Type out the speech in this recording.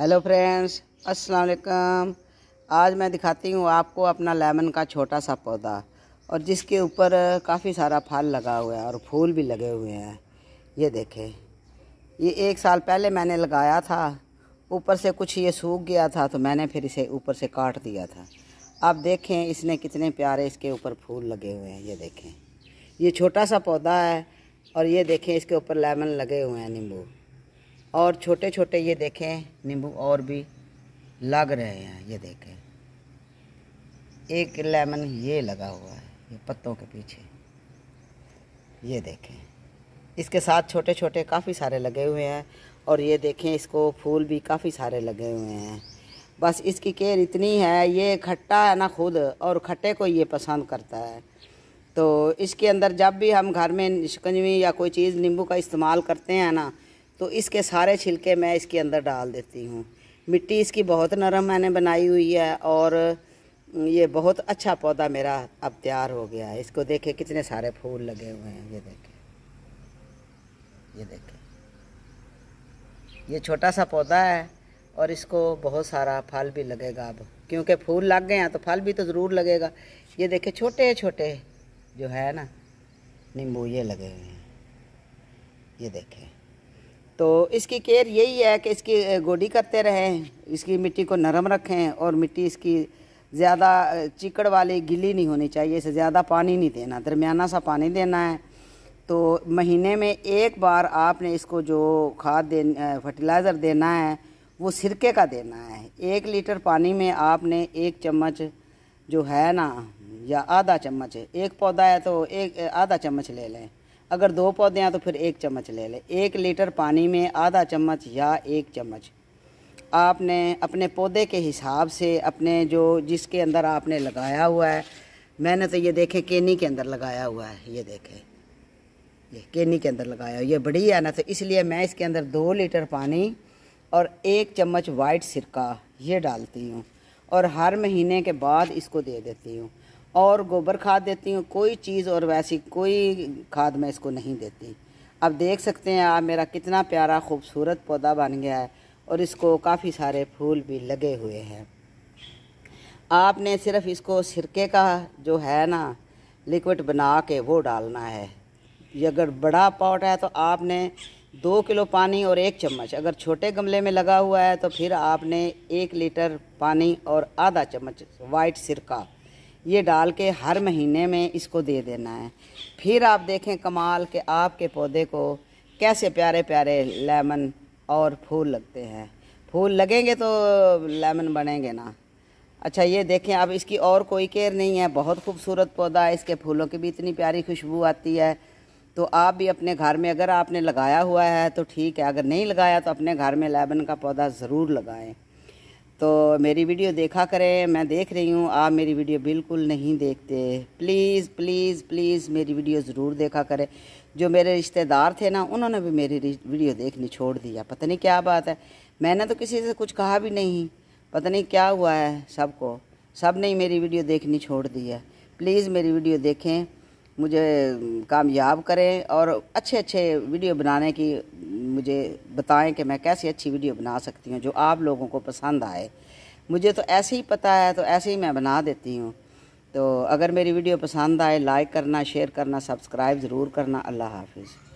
hello friends अस्सलाम वालेकुम आज मैं दिखाती हूँ आपको अपना लेमन का छोटा सा पौधा और जिसके ऊपर काफ़ी सारा फल लगा हुआ है और फूल भी लगे हुए हैं ये देखें ये एक साल पहले मैंने लगाया था ऊपर से कुछ ये सूख गया था तो मैंने फिर इसे ऊपर से काट दिया था अब देखें इसने कितने प्यारे इसके ऊपर फूल लगे हुए हैं ये देखें ये छोटा सा पौधा है और ये देखें इसके ऊपर लेमन लगे हुए हैं नींबू और छोटे छोटे ये देखें नींबू और भी लग रहे हैं ये देखें एक लेमन ये लगा हुआ है ये पत्तों के पीछे ये देखें इसके साथ छोटे छोटे काफ़ी सारे लगे हुए हैं और ये देखें इसको फूल भी काफ़ी सारे लगे हुए हैं बस इसकी केयर इतनी है ये खट्टा है ना खुद और खट्टे को ये पसंद करता है तो इसके अंदर जब भी हम घर में शिकंजवी या कोई चीज़ नींबू का इस्तेमाल करते हैं ना तो इसके सारे छिलके मैं इसके अंदर डाल देती हूँ मिट्टी इसकी बहुत नरम मैंने बनाई हुई है और ये बहुत अच्छा पौधा मेरा अब तैयार हो गया है इसको देखें कितने सारे फूल लगे हुए हैं ये देखें ये देखें ये छोटा सा पौधा है और इसको बहुत सारा फल भी लगेगा अब क्योंकि फूल लग गए हैं तो फल भी तो ज़रूर लगेगा ये देखें छोटे छोटे जो है ना नींबू ये लगे हुए हैं ये देखें तो इसकी केयर यही है कि इसकी गोडी करते रहें इसकी मिट्टी को नरम रखें और मिट्टी इसकी ज़्यादा चिकड़ वाली गिली नहीं होनी चाहिए इसे ज़्यादा पानी नहीं देना दरमियाना सा पानी देना है तो महीने में एक बार आपने इसको जो खाद दे फर्टिलाइज़र देना है वो सिरके का देना है एक लीटर पानी में आपने एक चम्मच जो है ना या आधा चम्मच एक पौधा है तो एक आधा चम्मच ले लें अगर दो पौधे हैं तो फिर एक चम्मच ले लें एक लीटर पानी में आधा चम्मच या एक चम्मच आपने अपने पौधे के हिसाब से अपने जो जिसके अंदर आपने लगाया हुआ है मैंने तो ये देखे केनी के अंदर लगाया हुआ है ये देखे ये केनी के अंदर लगाया हुआ ये बड़ी है ना तो इसलिए मैं इसके अंदर दो लीटर पानी और एक चम्मच वाइट सिरका ये डालती हूँ और हर महीने के बाद इसको दे देती हूँ और गोबर खाद देती हूँ कोई चीज़ और वैसी कोई खाद मैं इसको नहीं देती अब देख सकते हैं आप मेरा कितना प्यारा खूबसूरत पौधा बन गया है और इसको काफ़ी सारे फूल भी लगे हुए हैं आपने सिर्फ इसको सिरके का जो है ना लिक्विड बना के वो डालना है ये अगर बड़ा पॉट है तो आपने दो किलो पानी और एक चम्मच अगर छोटे गमले में लगा हुआ है तो फिर आपने एक लीटर पानी और आधा चम्मच वाइट सिरका ये डाल के हर महीने में इसको दे देना है फिर आप देखें कमाल के आपके पौधे को कैसे प्यारे प्यारे लेमन और फूल लगते हैं फूल लगेंगे तो लेमन बनेंगे ना अच्छा ये देखें अब इसकी और कोई केयर नहीं है बहुत खूबसूरत पौधा है इसके फूलों की भी इतनी प्यारी खुशबू आती है तो आप भी अपने घर में अगर आपने लगाया हुआ है तो ठीक है अगर नहीं लगाया तो अपने घर में लेमन का पौधा ज़रूर लगाएं तो मेरी वीडियो देखा करें मैं देख रही हूँ आप मेरी वीडियो बिल्कुल नहीं देखते प्लीज़ प्लीज़ प्लीज़ मेरी वीडियो ज़रूर देखा करें जो मेरे रिश्तेदार थे ना उन्होंने भी मेरी वीडियो देखनी छोड़ दिया पता नहीं क्या बात है मैंने तो किसी से कुछ कहा भी नहीं पता नहीं क्या हुआ है सबको सब ने ही मेरी वीडियो देखनी छोड़ दी है प्लीज़ मेरी वीडियो देखें मुझे कामयाब करें और अच्छे अच्छे वीडियो बनाने की मुझे बताएं कि मैं कैसी अच्छी वीडियो बना सकती हूँ जो आप लोगों को पसंद आए मुझे तो ऐसे ही पता है तो ऐसे ही मैं बना देती हूँ तो अगर मेरी वीडियो पसंद आए लाइक करना शेयर करना सब्सक्राइब ज़रूर करना अल्लाह हाफिज़